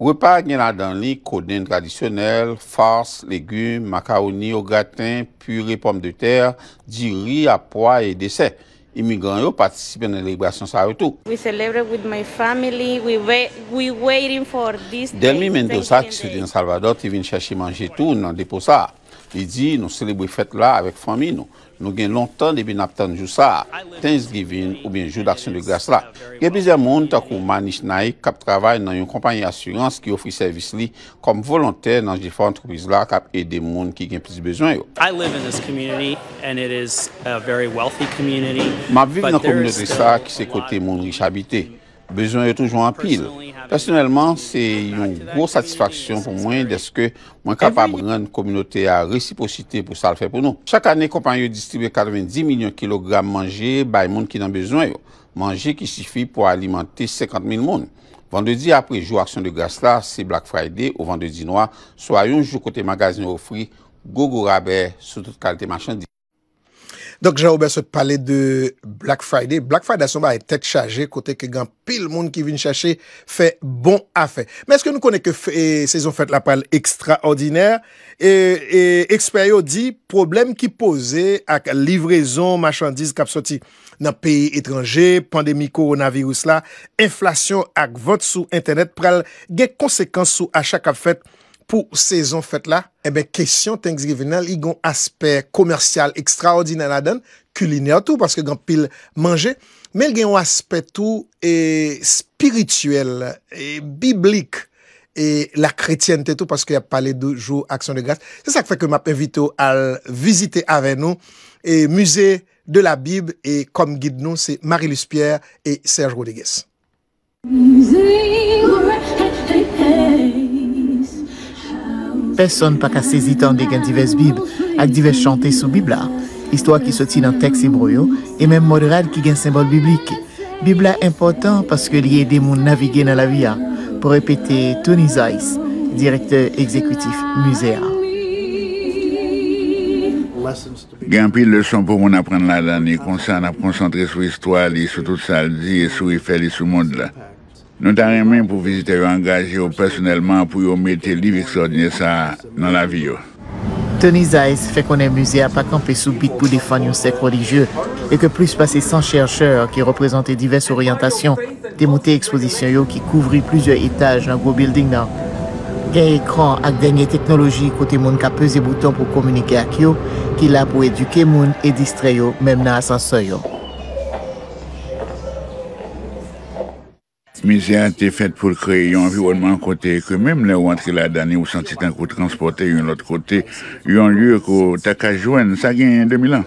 Repa gnena dan li koden tradisyonel, fars, legume, makaoni, ogatin, purè, pomme de ter, di ri, apwa et desè. Immigran yo patisipe nan elibrasyon sa retou. We celebrate with my family, we waiting for this day. Demi Mendoza ki se den Salvador te vin chache manje tou nan depo sa a. Li di nou celebre fèt la avèk fami nou. Nou gen lontan debè nap tèn jou sa. Tèns givin ou bè jou d'aksyon de grès la. Gen bizè moun takou manish naye kap travay nan yon kompany asurans ki ofri servis li kom volontè nan jifan trupiz la kap edè moun ki gen piz bezwen yo. Ma viv nan kompany sa ki se kote moun riche habitey. Bezoun yon toujoun apil. Personelman, se yon gwo satisfaksyon pou mwen deske mwen kapab ren kominote a resiposite pou sal fe pou nou. Chak ane kompanyo distribwe 90 milyon kilogram manje bay moun ki nan bezoun yon. Manje ki sifi pou alimante 50 mil moun. Vande di apre jou aksyon de gas la, se Black Friday ou vande di noa, soyon jou kote magazin ofri gogo rabe sou tout kalite machandi. Donk Jean-Aubert se pale de Black Friday, Black Friday a son ba e tet chaje kote ke gen pil moun ki vin chache fe bon afe. Mè eske nou kone ke se yon fet la pale ekstra ordiner, e eksperyo di problem ki pose ak livrezon machandiz kap soti nan peyi etranje, pandemi koronavirus la, inflasyon ak vod sou internet pral gen konsekans sou achak kap fet. pou sezon fèt la, ebe, eh kèsyon, tenk zi gevenel, i gon aspe komersyal ekstraordinan adan, kuliner tou, paske gen pil manje, men gen yon aspe tou, e eh, spirituel, e eh, biblik, e la kretyente tou, paske ya pale doujou aksyon de grès. Se sak fè ke map evito al vizite ave nou, e muse de la bib, e kom gid nou, se Marie-Luce Pierre, e Serge Rodegues. MUSE DE LA BIB Person pa ka sezitande gen diverse bib ak diverse chante sou bib la, histwa ki soti nan tekse mroyo, e men moderad ki gen sembol biblike. Bib la important paske liye demoun navige nan la viya, pou repete Tony Zeiss, direkteur ekzekwitif musea. Gen pil lechon pou moun apren la dani konsan ap konsantre sou histwa li, sou tout sa alzi, sou ifel, sou moun la. Nou tan remen pou vizite yo angaje yo personelman pou yo mete liv ekso dine sa nan la vi yo. Tony Zay se fe konen musea pa kanpe soubit pou defan yon sek religye e ke plus pase 100 chercheur ki represente diverse oryantasyon de mouti ekspozisyon yo ki kouvri plizye etaj nan go building nan. Gen ekran ak denye teknoloji kote moun ka peze bouton pou komunike ak yo ki la pou eduke moun e distre yo mem nan asanso yo. Mize a te fet pou kre yon environman kote, ke mem le ou antre la dani ou santi tanko transporte yon lot kote, yon lue ko taka jwen, sa gen yon 2000 an.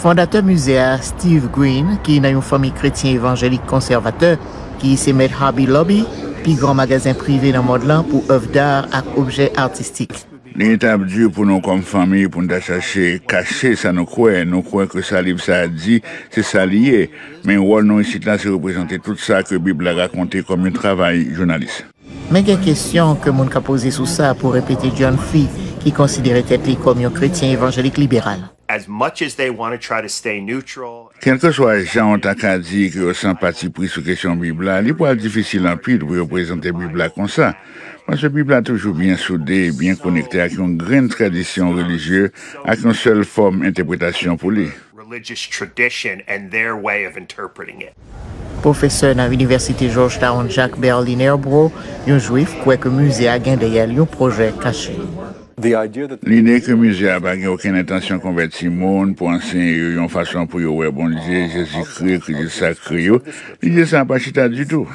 Fondate muse a Steve Green, ki yon fomi kretien evanjelik konservate, ki se met Hobby Lobby, pi gran magazin prive nan modelan pou oevdar ak obje artistik. L'étape dure pour nous comme famille, pour nous chercher, caché, ça nous croit, nous croit que ça arrive, ça dit, c'est ça lié. Mais ouais, nous ici là, c'est représenter tout ça que la Bible a raconté comme un travail journaliste. Mais il y a des question que mon a posées sous ça pour répéter John Free, qui considérait être comme un chrétien évangélique libéral. Quel que soit les gens ont dit que sympathie pris sur question Bible, il être difficile en pile de représenter la Bible comme ça. Mwen se Bible an toujou byen soude, byen konekte ak yon gren tradisyon religye, ak yon sel form entepretasyon pou li. Profeseur nan Universite George Town, Jacques Berlin-Herbro, yon jouif kwek yon muse a gen de yel yon proje kache. L'idee kemize a bagen oken etansyon konverti moun, pou ansen yon fason pou yon wè bon lide, jè si kri, kri di sa kri yo, lide sa an pa chita di tou.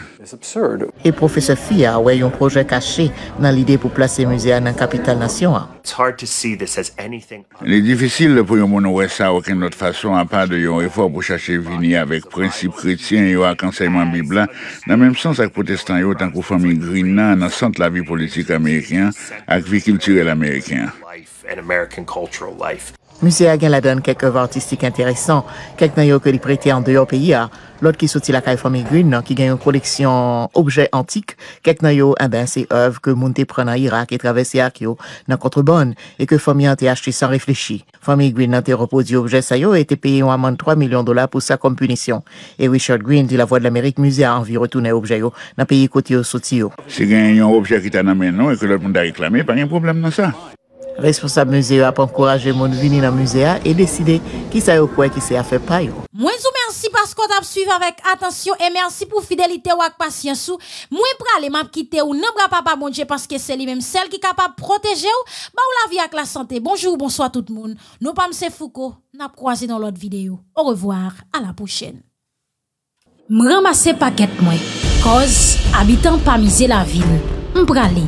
E professe fi a wè yon projè kache nan lide pou plase mize an an kapital nasyon an. Le difisil pou yon moun wè sa oken not fason a pa de yon refor pou chache vini avèk prinsip kretien yon akansèyman mi blan, nan menm sans ak potestan yo tankou fami grina nan sant la vi politik ameyekyan ak vi kiltire lame. life and American cultural life. Musea gen la den kek ove artistik interesan, kek nan yo ke li prete an de yo peyi a. Lot ki soti lakay Fami Green nan ki gen yon koleksyon obje antik, kek nan yo an ben se ove ke moun te prena Irak e travese ak yo nan kontrebon e ke Fami a te achte san reflechi. Fami Green nan te repo di obje sayo e te peye yon amman 3 milyon dola pou sa kom punisyon. E Richard Green di la Voix de l'Amerik, musea anvi retoune obje yo nan peye kote yo soti yo. Se gen yon obje ki ta nan men nou e ke lop moun da reklami, pa nyen problem nan sa. responsable muzea ap ankouraje moun vini nan muzea e deside ki sa yo kwen ki se afe payo. Mwen zou mersi paskot ap suyve avèk atensyon e mersi pou fidelite wak pasyansou. Mwen prale map kite ou nan bra pa pa moun je paske se li menm sel ki kapap proteje ou ba ou la vi ak la sante. Bonjour, bonsoi tout moun. Nou pa mse fuko, nap kroaze nan lot videyo. Ou revoir, ala pou chen. M ramase paket mwen. Koz, abitan pa mize la vil. M prale.